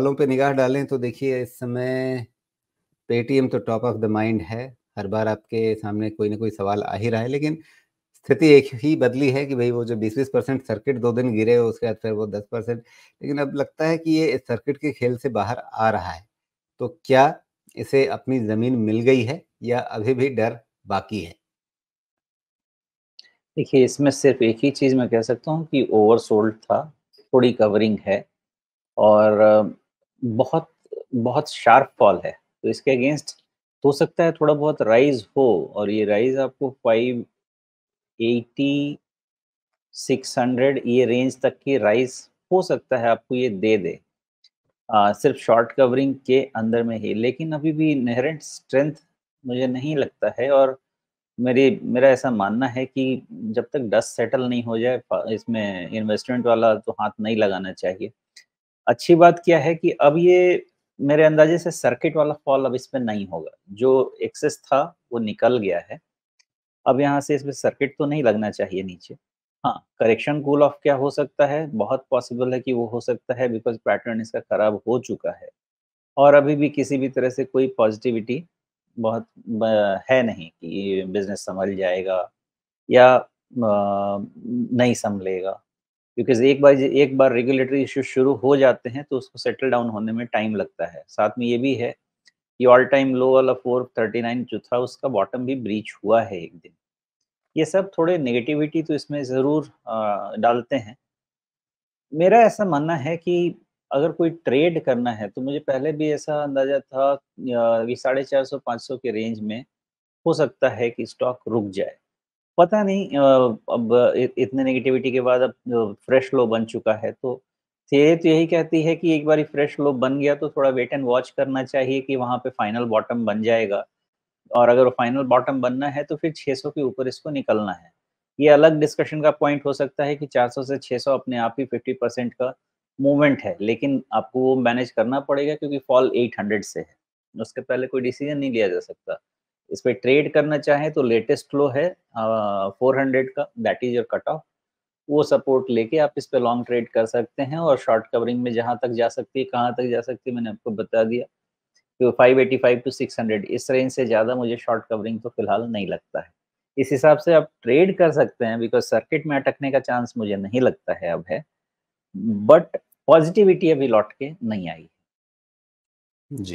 वालों पे निगाह डालें तो देखिए इस समय पेटीएम तो टॉप ऑफ द माइंड है हर बार आपके सामने कोई ना कोई सवाल आ ही रहा है लेकिन स्थिति एक ही बदली है कि भाई वो जो बीस बीस परसेंट सर्किट दो दिन गिरे हो उसके बाद फिर वो दस परसेंट लेकिन अब लगता है कि ये इस सर्किट के खेल से बाहर आ रहा है तो क्या इसे अपनी जमीन मिल गई है या अभी भी डर बाकी है देखिए इसमें सिर्फ एक ही चीज़ मैं कह सकता हूँ कि ओवर था थोड़ी कवरिंग है और बहुत बहुत शार्प फॉल है तो इसके अगेंस्ट हो सकता है थोड़ा बहुत राइज हो और ये राइज आपको फाइव एटी सिक्स हंड्रेड ये रेंज तक की राइज हो सकता है आपको ये दे दे आ, सिर्फ शॉर्ट कवरिंग के अंदर में ही लेकिन अभी भी इनहेरेंट स्ट्रेंथ मुझे नहीं लगता है और मेरी मेरा ऐसा मानना है कि जब तक डस्ट सेटल नहीं हो जाए इसमें इन्वेस्टमेंट वाला तो हाथ नहीं लगाना चाहिए अच्छी बात क्या है कि अब ये मेरे अंदाजे से सर्किट वाला फॉल अब इसमें नहीं होगा जो एक्सेस था वो निकल गया है अब यहाँ से इसमें सर्किट तो नहीं लगना चाहिए नीचे हाँ करेक्शन कूल ऑफ क्या हो सकता है बहुत पॉसिबल है कि वो हो सकता है बिकॉज पैटर्न इसका खराब हो चुका है और अभी भी किसी भी तरह से कोई पॉजिटिविटी बहुत है नहीं कि बिजनेस संभल जाएगा या नहीं संभलेगा क्योंकि एक बार एक बार रेगुलेटरी इशू शुरू हो जाते हैं तो उसको सेटल डाउन होने में टाइम लगता है साथ में ये भी है कि ऑल टाइम लो वाला फोर थर्टी नाइन जो था उसका बॉटम भी ब्रीच हुआ है एक दिन ये सब थोड़े नेगेटिविटी तो इसमें ज़रूर डालते हैं मेरा ऐसा मानना है कि अगर कोई ट्रेड करना है तो मुझे पहले भी ऐसा अंदाजा था कि साढ़े चार सौ पाँच सौ के रेंज में हो सकता है कि स्टॉक रुक जाए पता नहीं अब इतने नेगेटिविटी के बाद अब फ्रेश लो बन चुका है तो थियरी तो यही कहती है कि एक बार फ्रेश लो बन गया तो थोड़ा वेट एंड वॉच करना चाहिए कि वहाँ पे फाइनल बॉटम बन जाएगा और अगर फाइनल बॉटम बनना है तो फिर 600 के ऊपर इसको निकलना है ये अलग डिस्कशन का पॉइंट हो सकता है कि 400 से 600 अपने आप ही 50 परसेंट का मूवमेंट है लेकिन आपको वो मैनेज करना पड़ेगा क्योंकि फॉल 800 से है उसके पहले कोई डिसीजन नहीं लिया जा सकता इस पर ट्रेड करना चाहें तो लेटेस्ट फ्लो है फोर हंड्रेड का that is your cut off वो सपोर्ट लेके आप इस पर लॉन्ग ट्रेड कर सकते हैं और शॉर्ट कवरिंग में जहां तक जा सकती है कहां तक जा सकती है मैंने आपको बता दिया कि five eighty five two six hundred इस रेंज से ज़्यादा मुझे शॉर्ट कवरिंग तो फिलहाल नहीं लगता है इस हिसाब से आप ट्रेड कर सकते हैं बिकॉज सर्किट में अटकने का चांस मुझे नहीं लगता है अब है बट पॉजिटिविटी अभी लौट के नहीं आई जी